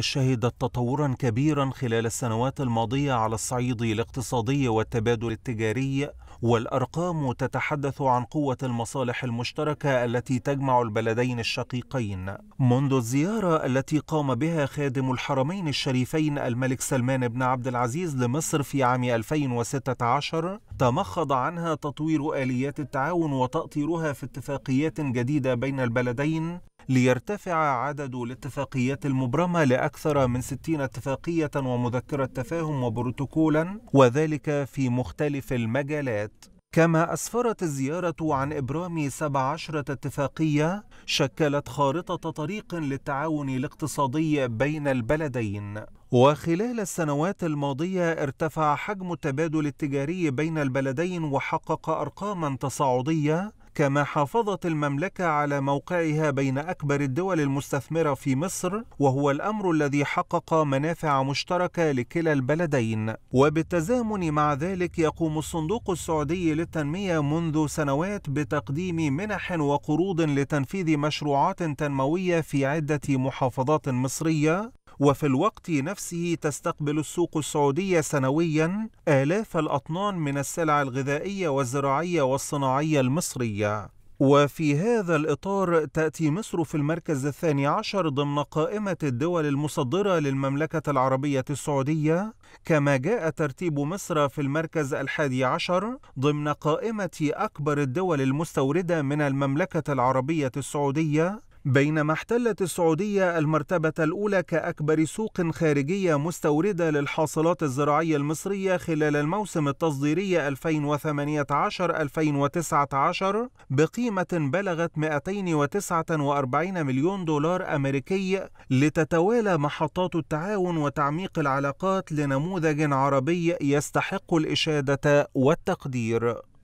شهدت تطورا كبيرا خلال السنوات الماضية على الصعيد الاقتصادي والتبادل التجاري والأرقام تتحدث عن قوة المصالح المشتركة التي تجمع البلدين الشقيقين منذ الزيارة التي قام بها خادم الحرمين الشريفين الملك سلمان بن عبد العزيز لمصر في عام 2016 تمخض عنها تطوير آليات التعاون وتأطيرها في اتفاقيات جديدة بين البلدين ليرتفع عدد الاتفاقيات المبرمة لأكثر من 60 اتفاقية ومذكرة تفاهم وبروتوكولا وذلك في مختلف المجالات كما أسفرت الزيارة عن إبرام 17 اتفاقية شكلت خارطة طريق للتعاون الاقتصادي بين البلدين وخلال السنوات الماضية ارتفع حجم التبادل التجاري بين البلدين وحقق أرقاما تصاعدية كما حافظت المملكة على موقعها بين أكبر الدول المستثمرة في مصر وهو الأمر الذي حقق منافع مشتركة لكلا البلدين وبالتزامن مع ذلك يقوم الصندوق السعودي للتنمية منذ سنوات بتقديم منح وقروض لتنفيذ مشروعات تنموية في عدة محافظات مصرية وفي الوقت نفسه تستقبل السوق السعودية سنويا آلاف الأطنان من السلع الغذائية والزراعية والصناعية المصرية وفي هذا الإطار تأتي مصر في المركز الثاني عشر ضمن قائمة الدول المصدرة للمملكة العربية السعودية كما جاء ترتيب مصر في المركز الحادي عشر ضمن قائمة أكبر الدول المستوردة من المملكة العربية السعودية بينما احتلت السعودية المرتبة الأولى كأكبر سوق خارجية مستوردة للحاصلات الزراعية المصرية خلال الموسم التصديري 2018-2019 بقيمة بلغت 249 مليون دولار أمريكي لتتوالى محطات التعاون وتعميق العلاقات لنموذج عربي يستحق الإشادة والتقدير